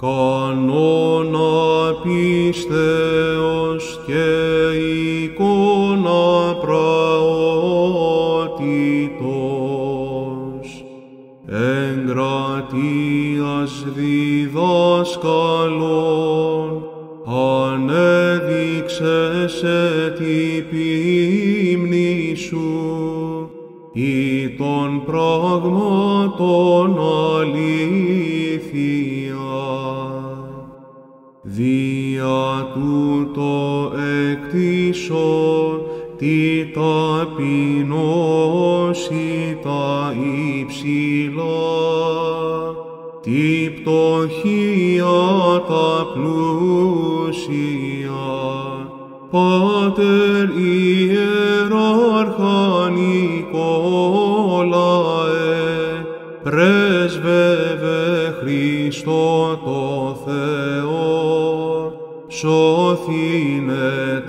κανόνα πίστεως και εικόνα πραότητος, εγκρατείας διδασκαλών, ανέδειξε σε τη πίμνη σου, ή των πραγμάτων ταπεινώσει τα υψηλά, τη πτωχία τα πλούσια. Πάτερ Ιεράρχα Νικόλαε, πρέσβευε Χριστό το Θεό, σώθηνε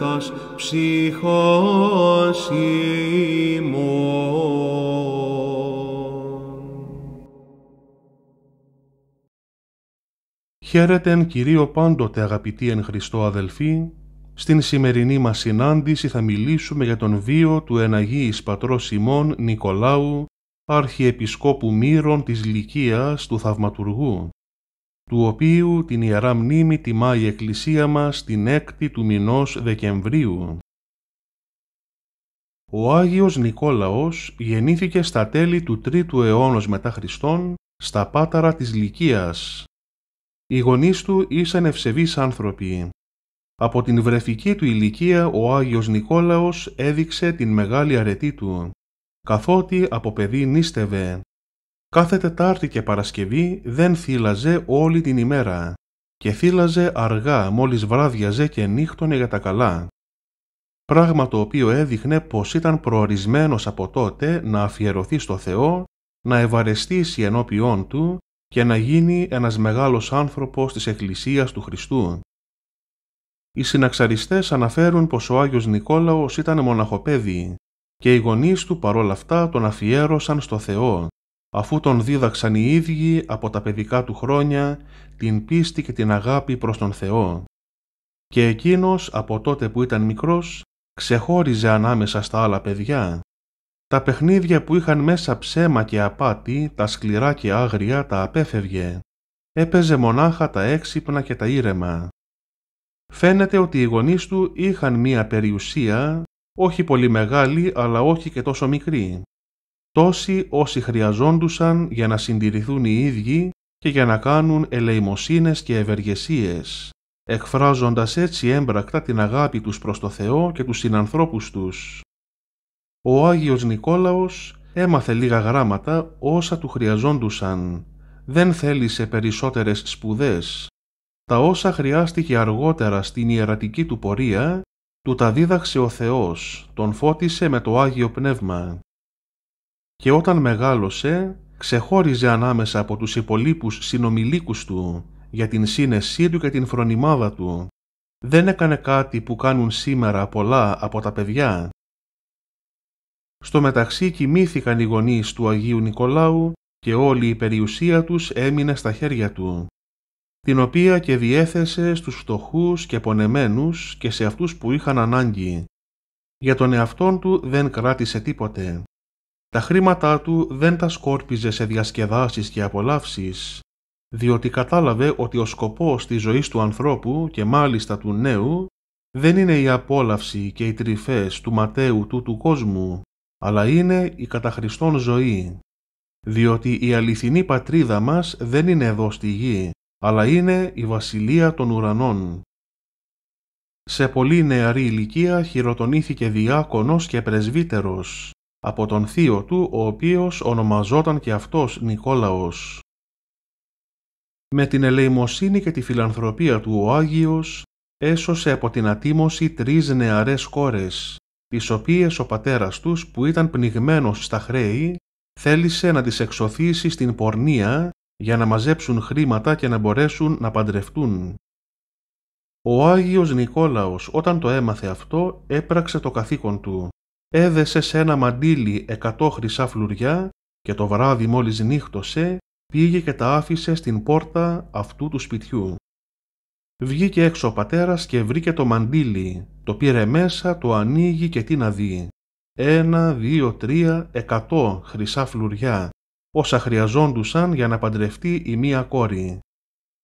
ψυχός ημών. Χαίρετεν Κυρίο πάντοτε αγαπητοί εν Χριστώ αδελφοί, στην σημερινή μας συνάντηση θα μιλήσουμε για τον βίο του εναγίης πατρός Σιμών Νικολάου, Αρχιεπισκόπου Μύρων της Λυκίας του Θαυματουργού, του οποίου την Ιερά Μνήμη τιμά η Εκκλησία μας την 6η του μηνός Δεκεμβρίου. Ο Άγιος Νικόλαος γεννήθηκε στα τέλη του 3ου αιώνος μετά Χριστόν στα πάταρα της Λυκίας. Οι γονείς του ήσαν ευσεβείς άνθρωποι. Από την βρεφική του ηλικία ο Άγιος Νικόλαος έδειξε την μεγάλη αρετή του, καθότι από παιδί νίστευε Κάθε Τετάρτη και Παρασκευή δεν θύλαζε όλη την ημέρα και θύλαζε αργά μόλις βράδιαζε και νύχτωνε για τα καλά. Πράγμα το οποίο έδειχνε πως ήταν προορισμένος από τότε να αφιερωθεί στο Θεό, να ευαρεστήσει ενώπιόν Του και να γίνει ένας μεγάλος άνθρωπος της Εκκλησίας του Χριστού. Οι συναξαριστές αναφέρουν πως ο Άγιος Νικόλαος ήταν μοναχοπέδι και οι γονείς του παρόλα αυτά τον αφιέρωσαν στο Θεό αφού τον δίδαξαν οι ίδιοι από τα παιδικά του χρόνια την πίστη και την αγάπη προς τον Θεό. Και εκείνος από τότε που ήταν μικρός ξεχώριζε ανάμεσα στα άλλα παιδιά. Τα παιχνίδια που είχαν μέσα ψέμα και απάτη, τα σκληρά και άγρια τα απέφευγε. Έπαιζε μονάχα τα έξυπνα και τα ήρεμα. Φαίνεται ότι οι γονείς του είχαν μία περιουσία, όχι πολύ μεγάλη αλλά όχι και τόσο μικρή τόσοι όσοι χρειαζόντουσαν για να συντηρηθούν οι ίδιοι και για να κάνουν ελεημοσύνες και ευεργεσίες, εκφράζοντας έτσι έμπρακτα την αγάπη τους προς το Θεό και τους συνανθρώπους τους. Ο Άγιος Νικόλαος έμαθε λίγα γράμματα όσα του χρειαζόντουσαν. Δεν θέλησε περισσότερες σπουδές. Τα όσα χρειάστηκε αργότερα στην ιερατική του πορεία, του τα δίδαξε ο Θεός, τον φώτισε με το Άγιο Πνεύμα και όταν μεγάλωσε ξεχώριζε ανάμεσα από τους υπολείπους συνομιλίκους του για την σύνεσή του και την φρονιμάδα του. Δεν έκανε κάτι που κάνουν σήμερα πολλά από τα παιδιά. Στο μεταξύ κοιμήθηκαν οι γονείς του Αγίου Νικολάου και όλη η περιουσία τους έμεινε στα χέρια του, την οποία και διέθεσε στους φτωχούς και πονεμένους και σε αυτούς που είχαν ανάγκη. Για τον εαυτόν του δεν κράτησε τίποτε. Τα χρήματά του δεν τα σκόρπιζε σε διασκεδάσεις και απολαύσεις, διότι κατάλαβε ότι ο σκοπός της ζωής του ανθρώπου και μάλιστα του νέου δεν είναι η απόλαυση και οι τρυφές του ματέου του του κόσμου, αλλά είναι η καταχριστών ζωή. Διότι η αληθινή πατρίδα μας δεν είναι εδώ στη γη, αλλά είναι η βασιλεία των ουρανών. Σε πολύ νεαρή ηλικία χειροτονήθηκε διάκονος και πρεσβύτερος από τον θείο του, ο οποίος ονομαζόταν και αυτός Νικόλαος. Με την ελεημοσύνη και τη φιλανθρωπία του ο Άγιος έσωσε από την ατίμωση τρεις νεαρές κόρες, τις οποίες ο πατέρας τους που ήταν πνιγμένος στα χρέη θέλησε να τις εξωθήσει στην πορνεία για να μαζέψουν χρήματα και να μπορέσουν να παντρευτούν. Ο Άγιος Νικόλαος όταν το έμαθε αυτό έπραξε το καθήκον του έδεσε σε ένα μαντίλι εκατό χρυσά φλουριά και το βράδυ μόλις νύχτωσε πήγε και τα άφησε στην πόρτα αυτού του σπιτιού. Βγήκε έξω ο πατέρας και βρήκε το μαντίλι, το πήρε μέσα, το ανοίγει και τι να δει. Ένα, δύο, τρία, εκατό χρυσά φλουριά, όσα χρειαζόντουσαν για να παντρευτεί η μία κόρη.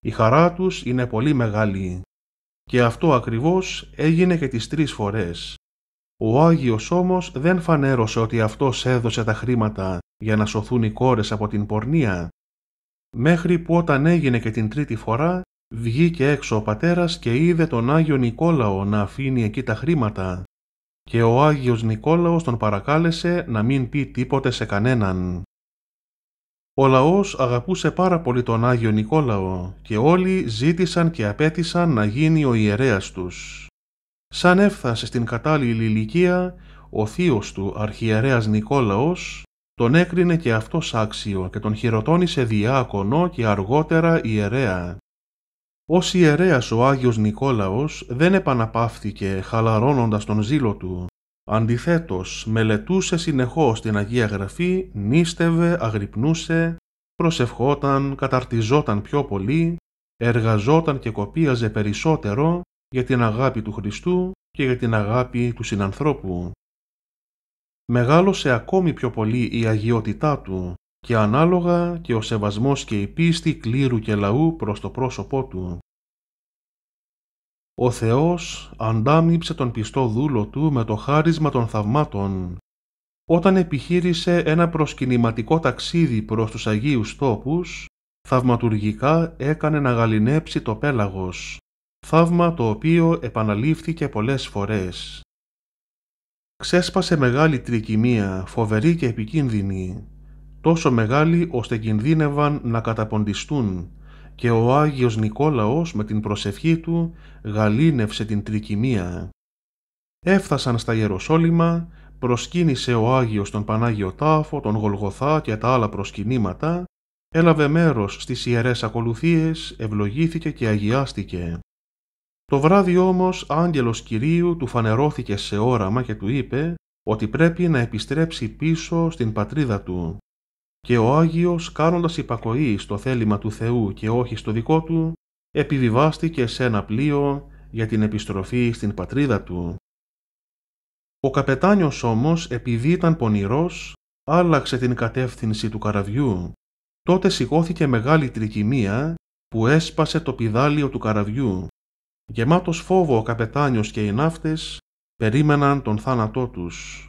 Η χαρά τους είναι πολύ μεγάλη. Και αυτό ακριβώς έγινε και τις τρεις φορές. Ο Άγιος όμως δεν φανέρωσε ότι αυτός έδωσε τα χρήματα για να σωθούν οι κόρες από την πορνεία, μέχρι που όταν έγινε και την τρίτη φορά, βγήκε έξω ο πατέρας και είδε τον Άγιο Νικόλαο να αφήνει εκεί τα χρήματα και ο Άγιος Νικόλαος τον παρακάλεσε να μην πει τίποτε σε κανέναν. Ο λαός αγαπούσε πάρα πολύ τον Άγιο Νικόλαο και όλοι ζήτησαν και απέτησαν να γίνει ο ιερέας τους σαν έφθασε στην κατάλληλη ηλικία, ο θείος του αρχιερέας Νικόλαος τον έκρινε και αυτός άξιο και τον χειροτώνησε διάκονο και αργότερα ιερέα. Ως ιερέας ο Άγιος Νικόλαος δεν επαναπαύθηκε χαλαρώνοντας τον ζήλο του. Αντιθέτως, μελετούσε συνεχώς την Αγία Γραφή, νίστευε, αγρυπνούσε, προσευχόταν, καταρτιζόταν πιο πολύ, εργαζόταν και κοπίαζε περισσότερο για την αγάπη του Χριστού και για την αγάπη του συνανθρώπου. Μεγάλωσε ακόμη πιο πολύ η αγιότητά του και ανάλογα και ο σεβασμός και η πίστη κλήρου και λαού προς το πρόσωπό του. Ο Θεός αντάμυψε τον πιστό δούλο του με το χάρισμα των θαυμάτων, όταν επιχείρησε ένα προσκυνηματικό ταξίδι προς τους Αγίους τόπους, θαυματουργικά έκανε να γαλινέψει το πέλαγος, θαύμα το οποίο επαναλήφθηκε πολλές φορές. Ξέσπασε μεγάλη τρικυμία, φοβερή και επικίνδυνη, τόσο μεγάλη ώστε κινδύνευαν να καταποντιστούν και ο Άγιος Νικόλαος με την προσευχή του γαλήνευσε την τρικυμία. Έφτασαν στα Ιεροσόλυμα, προσκύνησε ο Άγιος τον Πανάγιο Τάφο, τον Γολγοθά και τα άλλα προσκυνήματα, έλαβε μέρος στις ιερές ακολουθίες, ευλογήθηκε και αγιάστηκε. Το βράδυ όμως άγγελος Κυρίου του φανερώθηκε σε όραμα και του είπε ότι πρέπει να επιστρέψει πίσω στην πατρίδα του. Και ο Άγιος κάνοντας υπακοή στο θέλημα του Θεού και όχι στο δικό του, επιβιβάστηκε σε ένα πλοίο για την επιστροφή στην πατρίδα του. Ο καπετάνιος όμως επειδή ήταν πονηρός, άλλαξε την κατεύθυνση του καραβιού. Τότε σηκώθηκε μεγάλη τρικυμία που έσπασε το πιδάλιο του καραβιού Γεμάτος φόβο ο καπετάνιος και οι ναύτες περίμεναν τον θάνατό τους.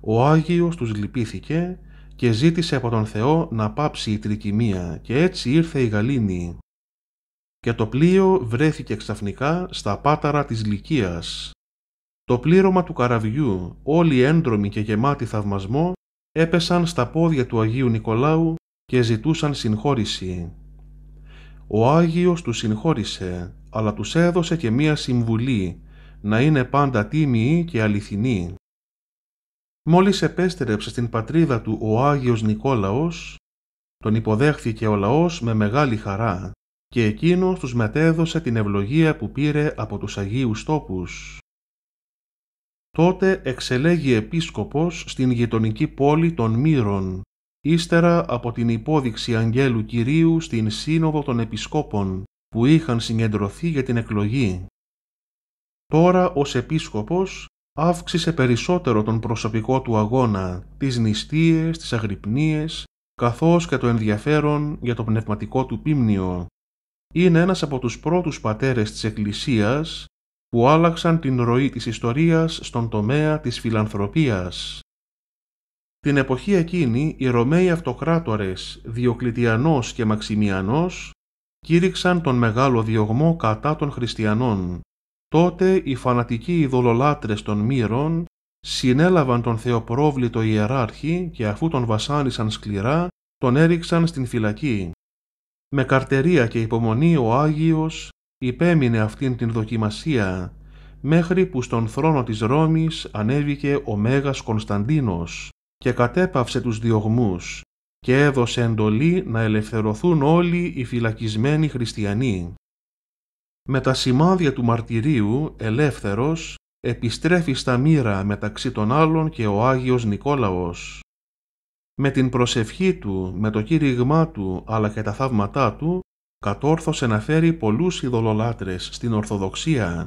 Ο Άγιος τους λυπήθηκε και ζήτησε από τον Θεό να πάψει η τρικυμία και έτσι ήρθε η γαλήνη. Και το πλοίο βρέθηκε ξαφνικά στα πάταρα της Λυκίας. Το πλήρωμα του καραβιού, όλοι έντρομοι και γεμάτοι θαυμασμό, έπεσαν στα πόδια του Αγίου Νικολάου και ζητούσαν συγχώρηση. Ο Άγιος τους συγχώρησε αλλά τους έδωσε και μία συμβουλή, να είναι πάντα τίμιοι και αληθινοί. Μόλις επέστρεψε στην πατρίδα του ο Άγιος Νικόλαος, τον υποδέχθηκε ο λαός με μεγάλη χαρά και εκείνος τους μετέδωσε την ευλογία που πήρε από τους Αγίους τόπους. Τότε εξελέγει επίσκοπος στην γειτονική πόλη των Μύρων, ύστερα από την υπόδειξη Αγγέλου Κυρίου στην Σύνοδο των Επισκόπων που είχαν συγκεντρωθεί για την εκλογή. Τώρα ως επίσκοπος αύξησε περισσότερο τον προσωπικό του αγώνα, τις νηστείες, τις αγρυπνίες, καθώς και το ενδιαφέρον για το πνευματικό του πίμνιο. Είναι ένας από τους πρώτους πατέρες της Εκκλησίας που άλλαξαν την ροή της ιστορίας στον τομέα της φιλανθρωπίας. Την εποχή εκείνη οι Ρωμαίοι αυτοκράτορες Διοκλητιανός και Μαξιμιανός κήρυξαν τον μεγάλο διωγμό κατά των χριστιανών. Τότε οι φανατικοί ειδωλολάτρες των Μύρων συνέλαβαν τον Θεοπρόβλητο ιεράρχη και αφού τον βασάνισαν σκληρά, τον έριξαν στην φυλακή. Με καρτερία και υπομονή ο Άγιος υπέμεινε αυτήν την δοκιμασία, μέχρι που στον θρόνο της Ρώμης ανέβηκε ο Μέγας Κωνσταντίνος και κατέπαυσε τους διωγμούς και έδωσε εντολή να ελευθερωθούν όλοι οι φυλακισμένοι χριστιανοί. Με τα σημάδια του μαρτυρίου, ελεύθερος, επιστρέφει στα μοίρα μεταξύ των άλλων και ο Άγιος Νικόλαος. Με την προσευχή του, με το κήρυγμά του, αλλά και τα θαύματά του, κατόρθωσε να φέρει πολλούς ειδωλολάτρες στην Ορθοδοξία.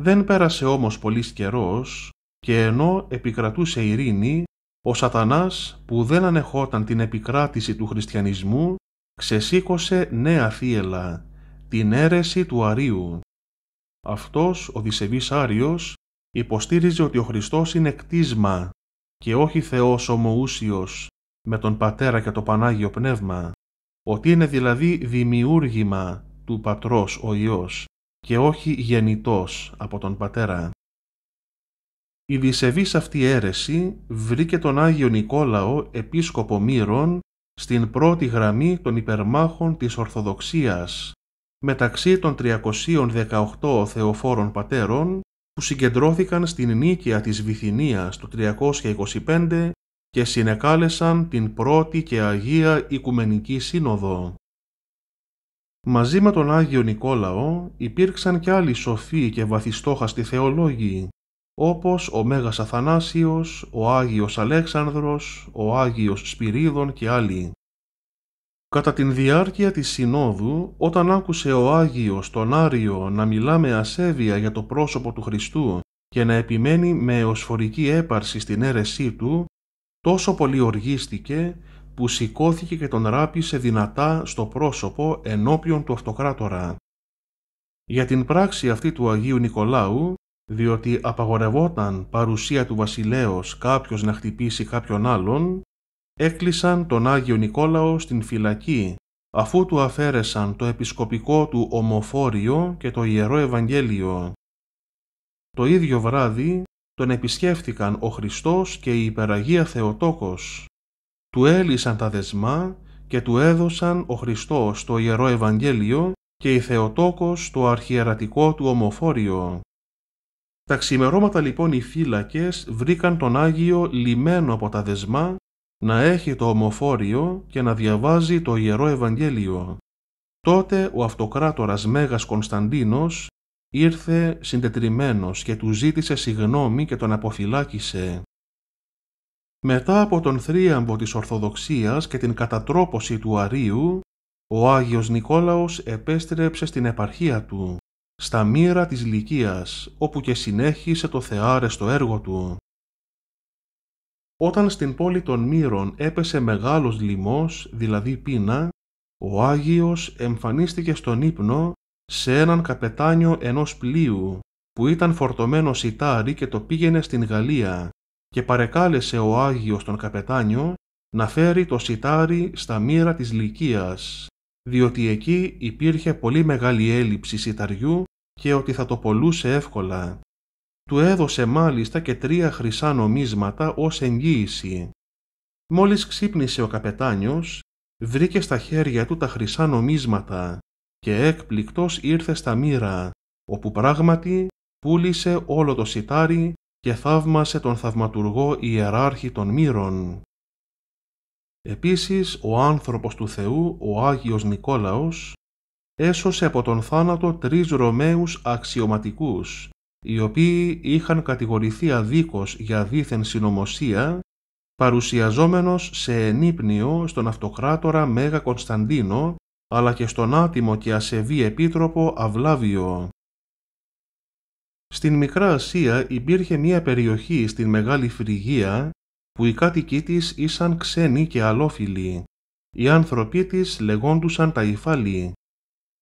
Δεν πέρασε όμως πολύς καιρός και ενώ επικρατούσε ειρήνη, ο σατανάς που δεν ανεχόταν την επικράτηση του χριστιανισμού ξεσήκωσε νέα θύελα, την αίρεση του Αρίου. Αυτός ο δισεβής Άριος υποστήριζε ότι ο Χριστός είναι κτίσμα και όχι Θεός ομοούσιος με τον Πατέρα και το Πανάγιο Πνεύμα, ότι είναι δηλαδή δημιούργημα του Πατρός ο Υιός και όχι γεννητός από τον Πατέρα. Η δισεβής αυτή αίρεση βρήκε τον Άγιο Νικόλαο επίσκοπο Μύρων, στην πρώτη γραμμή των υπερμάχων της Ορθοδοξίας μεταξύ των 318 θεοφόρων πατέρων που συγκεντρώθηκαν στην νίκαια της Βυθινίας το 325 και συνεκάλεσαν την πρώτη και Αγία Οικουμενική Σύνοδο. Μαζί με τον Άγιο Νικόλαο υπήρξαν και άλλοι σοφοί και βαθιστόχαστοι θεολόγοι, όπως ο Μέγας Αθανάσιος, ο Άγιος Αλέξανδρος, ο Άγιος Σπυρίδων και άλλοι. Κατά την διάρκεια της Συνόδου, όταν άκουσε ο Άγιος τον Άριο να μιλά με ασέβεια για το πρόσωπο του Χριστού και να επιμένει με οσφορική έπαρση στην αίρεσή του, τόσο πολύ οργίστηκε που σηκώθηκε και τον ράπισε δυνατά στο πρόσωπο ενώπιον του αυτοκράτορα. Για την πράξη αυτή του Αγίου Νικολάου διότι απαγορευόταν παρουσία του βασιλέως κάποιος να χτυπήσει κάποιον άλλον, έκλεισαν τον Άγιο Νικόλαο στην φυλακή, αφού του αφαίρεσαν το επισκοπικό του ομοφόριο και το Ιερό Ευαγγέλιο. Το ίδιο βράδυ τον επισκέφτηκαν ο Χριστός και η Υπεραγία Θεοτόκος. Του έλυσαν τα δεσμά και του έδωσαν ο Χριστός το Ιερό Ευαγγέλιο και η Θεοτόκος το αρχιερατικό του ομοφόριο. Τα ξημερώματα λοιπόν οι φύλακες βρήκαν τον Άγιο λιμένο από τα δεσμά να έχει το ομοφόριο και να διαβάζει το Ιερό Ευαγγέλιο. Τότε ο αυτοκράτορας Μέγας Κωνσταντίνος ήρθε συντετριμένος και του ζήτησε συγγνώμη και τον αποφυλάκησε. Μετά από τον θρίαμβο της Ορθοδοξίας και την κατατρόπωση του Αρίου, ο Άγιος Νικόλαος επέστρεψε στην επαρχία του στα μοίρα της Λικίας, όπου και συνέχισε το θεάρεστο έργο του. Όταν στην πόλη των Μύρων έπεσε μεγάλος λοιμός, δηλαδή πείνα, ο Άγιος εμφανίστηκε στον ύπνο σε έναν καπετάνιο ενός πλοίου, που ήταν φορτωμένο σιτάρι και το πήγαινε στην Γαλλία και παρεκάλεσε ο Άγιος τον καπετάνιο να φέρει το σιτάρι στα μοίρα της Λυκίας διότι εκεί υπήρχε πολύ μεγάλη έλλειψη σιταριού και ότι θα το πολλούσε εύκολα. Του έδωσε μάλιστα και τρία χρυσά νομίσματα ως εγγύηση. Μόλις ξύπνησε ο καπετάνιος, βρήκε στα χέρια του τα χρυσά νομίσματα και έκπληκτος ήρθε στα μοίρα, όπου πράγματι πούλησε όλο το σιτάρι και θαύμασε τον θαυματουργό ιεράρχη των μοίρων. Επίσης, ο άνθρωπος του Θεού, ο Άγιος Νικόλαος, έσωσε από τον θάνατο τρεις Ρωμαίους αξιωματικούς, οι οποίοι είχαν κατηγορηθεί αδίκως για δίθεν συνωμοσία, παρουσιαζόμενος σε ενύπνιο στον αυτοκράτορα Μέγα Κωνσταντίνο, αλλά και στον άτιμο και ασεβή επίτροπο Αυλάβιο. Στην Μικρά Ασία υπήρχε μία περιοχή στην Μεγάλη Φρυγία, που οι κάτοικοί της ήσαν ξένοι και αλόφιλοι. Οι άνθρωποι της λεγόντουσαν Ταϊφάλοι.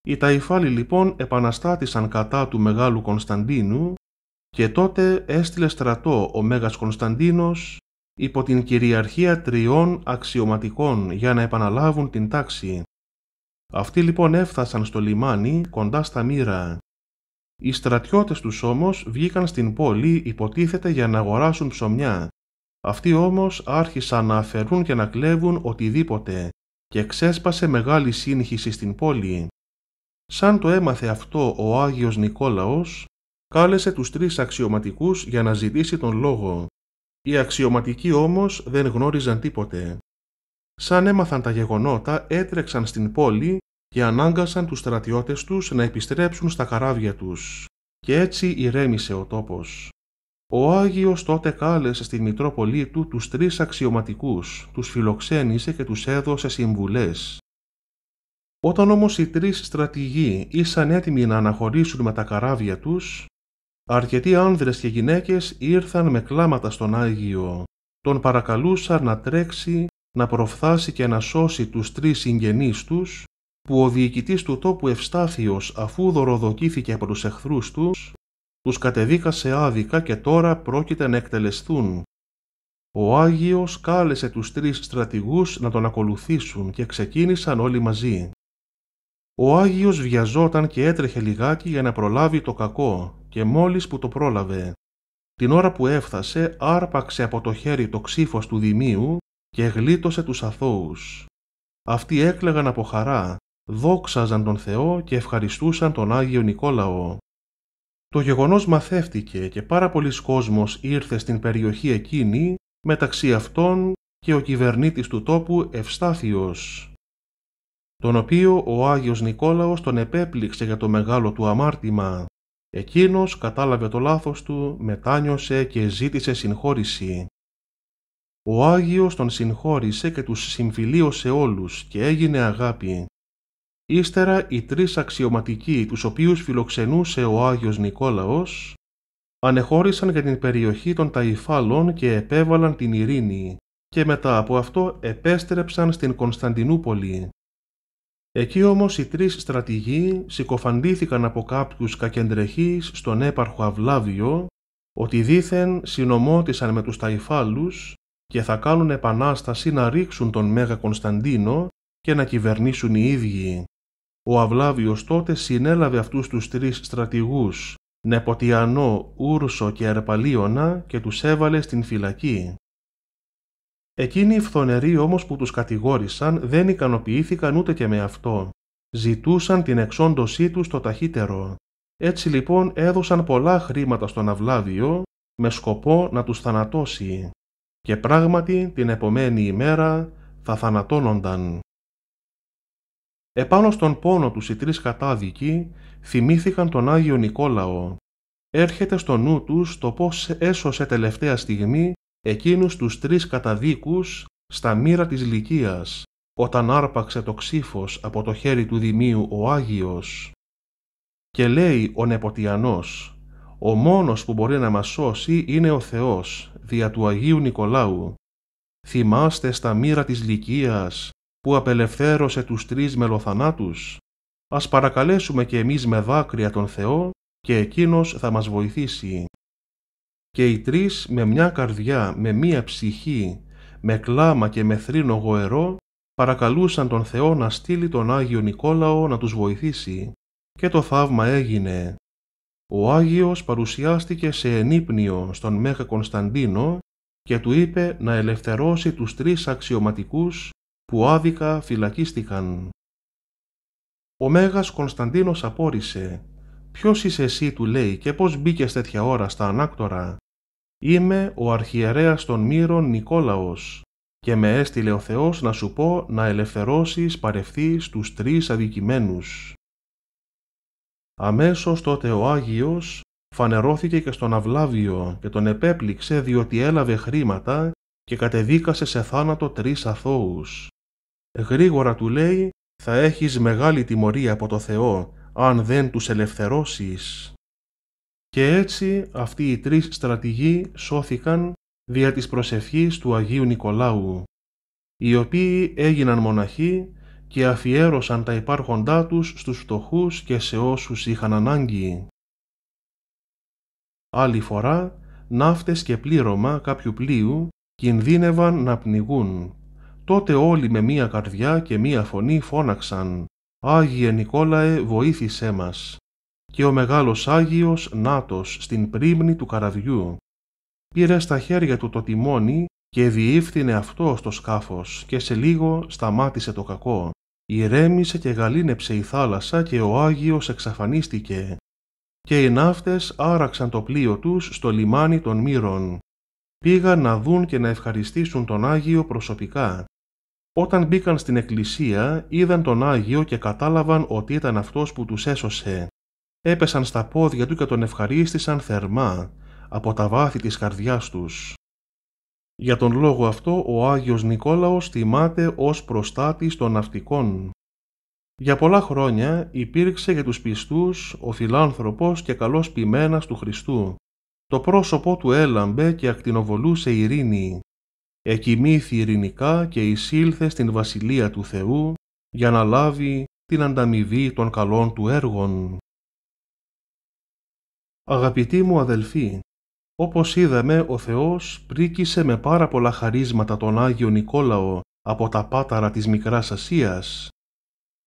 Οι Ταϊφάλοι λοιπόν επαναστάτησαν κατά του Μεγάλου Κωνσταντίνου και τότε έστειλε στρατό ο Μέγας Κωνσταντίνος υπό την κυριαρχία τριών αξιωματικών για να επαναλάβουν την τάξη. Αυτοί λοιπόν έφτασαν στο λιμάνι κοντά στα μοίρα. Οι στρατιώτες τους όμως βγήκαν στην πόλη υποτίθεται για να αγοράσουν ψωμιά αυτοί όμως άρχισαν να αφαιρούν και να κλέβουν οτιδήποτε και ξέσπασε μεγάλη σύγχυση στην πόλη. Σαν το έμαθε αυτό ο Άγιος Νικόλαος, κάλεσε τους τρεις αξιωματικούς για να ζητήσει τον λόγο. Οι αξιωματικοί όμως δεν γνώριζαν τίποτε. Σαν έμαθαν τα γεγονότα έτρεξαν στην πόλη και ανάγκασαν τους στρατιώτες τους να επιστρέψουν στα καράβια τους. Και έτσι ηρέμησε ο τόπος. Ο Άγιος τότε κάλεσε στη Μητρόπολη του τους τρεις αξιωματικούς, τους φιλοξένησε και τους έδωσε συμβουλές. Όταν όμως οι τρεις στρατηγοί ήσαν έτοιμοι να αναχωρήσουν με τα καράβια τους, αρκετοί άνδρες και γυναίκες ήρθαν με κλάματα στον Άγιο. Τον παρακαλούσαν να τρέξει, να προφθάσει και να σώσει τους τρεις συγγενείς τους, που ο διοικητής του τόπου Ευστάθιος αφού δωροδοκήθηκε από τους εχθρούς τους, τους κατεδίκασε άδικα και τώρα πρόκειται να εκτελεσθούν. Ο Άγιος κάλεσε τους τρεις στρατηγούς να τον ακολουθήσουν και ξεκίνησαν όλοι μαζί. Ο Άγιος βιαζόταν και έτρεχε λιγάκι για να προλάβει το κακό και μόλις που το πρόλαβε. Την ώρα που έφτασε άρπαξε από το χέρι το ξύφος του Δημίου και γλίτωσε τους αθώους. Αυτοί έκλεγαν από χαρά, δόξαζαν τον Θεό και ευχαριστούσαν τον Άγιο Νικόλαο. Το γεγονός μαθεύτηκε και πάρα πολλοί κόσμος ήρθε στην περιοχή εκείνη, μεταξύ αυτών και ο κυβερνήτης του τόπου Ευστάθιος, τον οποίο ο Άγιος Νικόλαος τον επέπληξε για το μεγάλο του αμάρτημα. Εκείνος κατάλαβε το λάθος του, μετάνιωσε και ζήτησε συγχώρηση. Ο Άγιος τον συγχώρησε και τους συμφιλίωσε όλους και έγινε αγάπη. Ύστερα οι τρεις αξιωματικοί, τους οποίους φιλοξενούσε ο Άγιος Νικόλαος, ανεχώρησαν για την περιοχή των Ταϊφάλων και επέβαλαν την ειρήνη και μετά από αυτό επέστρεψαν στην Κωνσταντινούπολη. Εκεί όμως οι τρεις στρατηγοί συκοφαντήθηκαν από κάποιους κακεντρεχείς στον έπαρχο Αυλάβιο ότι δήθεν συνομώτησαν με τους Ταϊφάλους και θα κάνουν επανάσταση να ρίξουν τον Μέγα Κωνσταντίνο και να κυβερνήσουν οι ίδιοι. Ο Αυλάβιος τότε συνέλαβε αυτούς τους τρεις στρατηγούς, Νεποτιανό, Ούρσο και Αρπαλίωνα και τους έβαλε στην φυλακή. Εκείνοι οι φθονεροί όμως που τους κατηγόρησαν δεν ικανοποιήθηκαν ούτε και με αυτό. Ζητούσαν την εξόντωσή τους το ταχύτερο. Έτσι λοιπόν έδωσαν πολλά χρήματα στον Αυλάβιο με σκοπό να τους θανατώσει. Και πράγματι την επομένη ημέρα θα θανατώνονταν. Επάνω στον πόνο τους οι τρεις κατάδικοι θυμήθηκαν τον Άγιο Νικόλαο. Έρχεται στο νου τους το πώς έσωσε τελευταία στιγμή εκείνους τους τρεις καταδίκους στα μοίρα της Λυκείας, όταν άρπαξε το ξύφος από το χέρι του Δημίου ο Άγιος. Και λέει ο Νεποτιανός, «Ο μόνος που μπορεί να μας σώσει είναι ο Θεός, δια του Αγίου Νικολάου. Θυμάστε στα μοίρα της Λυκείας» που απελευθέρωσε τους τρεις μελοθανάτους, ας παρακαλέσουμε και εμείς με δάκρυα τον Θεό και Εκείνος θα μας βοηθήσει. Και οι τρεις με μια καρδιά, με μία ψυχή, με κλάμα και με θρήνο γοερό, παρακαλούσαν τον Θεό να στείλει τον Άγιο Νικόλαο να τους βοηθήσει. Και το θαύμα έγινε. Ο Άγιος παρουσιάστηκε σε ενύπνιο στον Μέγα Κωνσταντίνο και του είπε να ελευθερώσει τους τρεις αξιωματικούς που άδικα φυλακίστηκαν. Ο Μέγας Κωνσταντίνος απόρρισε «Ποιος είσαι εσύ» του λέει «και πώς μπήκες τέτοια ώρα στα ανάκτορα». «Είμαι ο αρχιερέας των μύρων Νικόλαος και με έστειλε ο Θεός να σου πω να ελευθερώσεις παρευθείς τους τρεις αδικημένους». Αμέσως τότε ο Άγιος φανερώθηκε και στον Αυλάβιο και τον επέπληξε διότι έλαβε χρήματα και κατεδίκασε σε θάνατο τρεις αθώους. Γρήγορα του λέει «Θα έχεις μεγάλη τιμωρία από το Θεό αν δεν τους ελευθερώσεις». Και έτσι αυτοί οι τρεις στρατηγοί σώθηκαν δια της προσευχής του Αγίου Νικολάου, οι οποίοι έγιναν μοναχοί και αφιέρωσαν τα υπάρχοντά τους στους φτωχούς και σε όσους είχαν ανάγκη. Άλλη φορά, ναύτες και πλήρωμα κάποιου πλοίου κινδύνευαν να πνιγούν Τότε όλοι με μία καρδιά και μία φωνή φώναξαν «Άγιε Νικόλαε βοήθησέ μας» και ο μεγάλος Άγιος Νάτος στην πρίμνη του καραβιού. Πήρε στα χέρια του το τιμόνι και διήφθηνε αυτό στο σκάφος και σε λίγο σταμάτησε το κακό. Ηρέμησε και γαλήνεψε η θάλασσα και ο Άγιος εξαφανίστηκε. Και οι ναύτες άραξαν το πλοίο τους στο λιμάνι των Μύρων. Πήγαν να δουν και να ευχαριστήσουν τον Άγιο προσωπικά. Όταν μπήκαν στην εκκλησία, είδαν τον Άγιο και κατάλαβαν ότι ήταν αυτός που τους έσωσε. Έπεσαν στα πόδια του και τον ευχαρίστησαν θερμά, από τα βάθη της καρδιάς τους. Για τον λόγο αυτό ο Άγιος Νικόλαος τιμάται ως προστάτης των ναυτικών. Για πολλά χρόνια υπήρξε για τους πιστούς ο φιλάνθρωπος και καλός ποιμένας του Χριστού. Το πρόσωπό του έλαμπε και ακτινοβολούσε ειρήνη εκοιμήθη ειρηνικά και εισήλθε στην Βασιλεία του Θεού για να λάβει την ανταμοιβή των καλών του έργων. Αγαπητοί μου αδελφοί, όπως είδαμε ο Θεός πρίκησε με πάρα πολλά χαρίσματα τον Άγιο Νικόλαο από τα πάταρα της Μικράς Ασίας.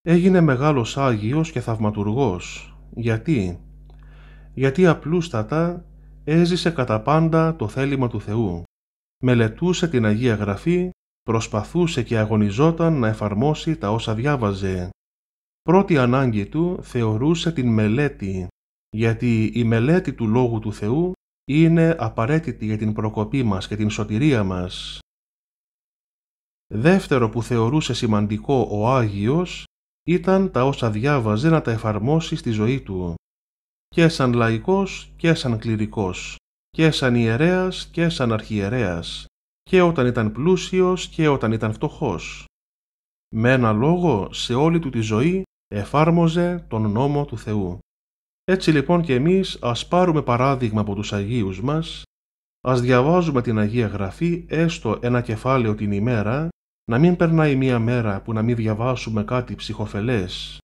Έγινε μεγάλος Άγιος και θαυματουργός. Γιατί? Γιατί απλούστατα έζησε κατά πάντα το θέλημα του Θεού μελετούσε την Αγία Γραφή, προσπαθούσε και αγωνιζόταν να εφαρμόσει τα όσα διάβαζε. Πρώτη ανάγκη του θεωρούσε την μελέτη, γιατί η μελέτη του Λόγου του Θεού είναι απαραίτητη για την προκοπή μας και την σωτηρία μας. Δεύτερο που θεωρούσε σημαντικό ο Άγιος ήταν τα όσα διάβαζε να τα εφαρμόσει στη ζωή του, και σαν λαϊκός και σαν κληρικός και σαν ιερέας και σαν αρχιερέας, και όταν ήταν πλούσιος και όταν ήταν φτωχός. Με ένα λόγο σε όλη του τη ζωή εφάρμοζε τον νόμο του Θεού. Έτσι λοιπόν και εμείς ας πάρουμε παράδειγμα από τους Αγίους μας, ας διαβάζουμε την Αγία Γραφή έστω ένα κεφάλαιο την ημέρα, να μην περνάει μία μέρα που να μην διαβάσουμε κάτι ψυχοφελές.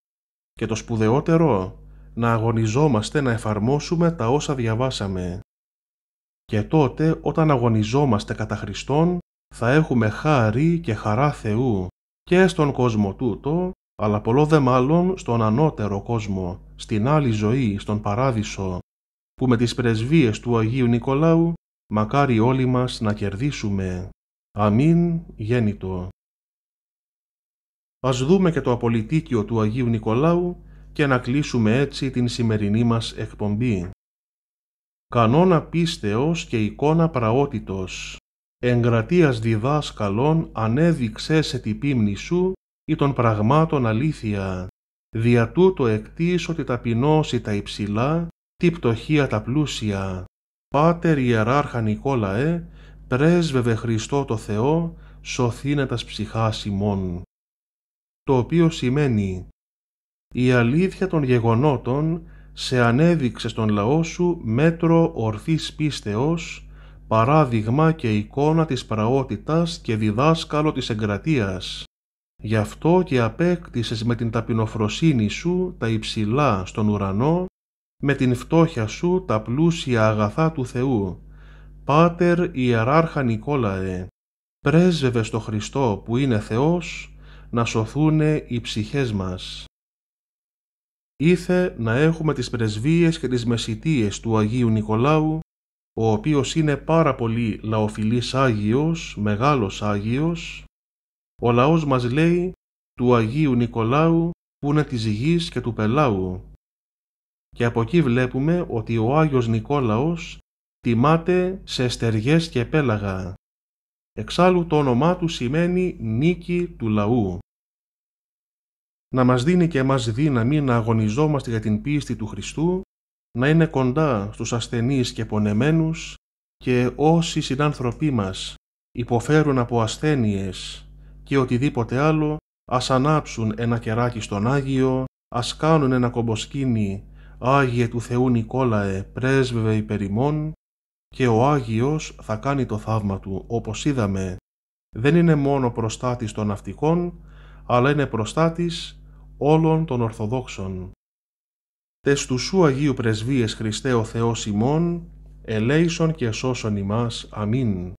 Και το σπουδαιότερο, να αγωνιζόμαστε να εφαρμόσουμε τα όσα διαβάσαμε και τότε όταν αγωνιζόμαστε κατά Χριστόν θα έχουμε χάρη και χαρά Θεού και στον κόσμο τούτο, αλλά πολλό δε μάλλον στον ανώτερο κόσμο, στην άλλη ζωή, στον παράδεισο, που με τις πρεσβείες του Αγίου Νικολάου μακάρι όλοι μας να κερδίσουμε. Αμήν γέννητο. Ας δούμε και το απολυτίκιο του Αγίου Νικολάου και να κλείσουμε έτσι την σημερινή μας εκπομπή κανόνα πίστεως και εικόνα πραότητος. Εγκρατείας διδάσκαλων ανέδειξέ σε την πίμνη σου ή των πραγμάτων αλήθεια. Δια τούτο εκτίς τη ταπεινώσει τα υψηλά, τη πτωχία τα πλούσια. Πάτερ Ιεράρχα Νικόλαε, πρέσβευε Χριστό το Θεό, σωθήνε τας Το οποίο σημαίνει «Η αλήθεια των γεγονότων σε ανέδειξε στον λαό σου μέτρο ορθής πίστεως, παράδειγμα και εικόνα της πραότητας και διδάσκαλο της εγκρατείας. Γι' αυτό και απέκτησες με την ταπεινοφροσύνη σου τα υψηλά στον ουρανό, με την φτώχεια σου τα πλούσια αγαθά του Θεού. Πάτερ Ιεράρχα Νικόλαε, πρέσβευε στο Χριστό που είναι Θεός, να σωθούνε οι ψυχές μας ήθε να έχουμε τις πρεσβείες και τις μεσητείες του Αγίου Νικολάου, ο οποίος είναι πάρα πολύ λαοφιλής Άγιος, μεγάλος Άγιος. Ο λαός μας λέει του Αγίου Νικολάου που είναι της γης και του πελάου. Και από εκεί βλέπουμε ότι ο Άγιος Νικόλαος τιμάται σε στεριές και πέλαγα. Εξάλλου το όνομά του σημαίνει νίκη του λαού να μας δίνει και εμάς δύναμη να αγωνιζόμαστε για την πίστη του Χριστού, να είναι κοντά στους ασθενείς και πονεμένους και όσοι συνάνθρωποι μας υποφέρουν από ασθένειες και οτιδήποτε άλλο, ας ανάψουν ένα κεράκι στον Άγιο, ας κάνουν ένα κομποσκίνι «Άγιε του Θεού Νικόλαε, πρέσβευε υπερημών» και ο Άγιος θα κάνει το θαύμα του, όπως είδαμε. Δεν είναι μόνο προστάτης των ναυτικών, αλλά είναι προστάτης όλων των Ορθοδόξων. Τες του σου Αγίου Πρεσβείες Χριστέ ο Θεός ημών, ελέησον και σώσον ημάς. Αμήν.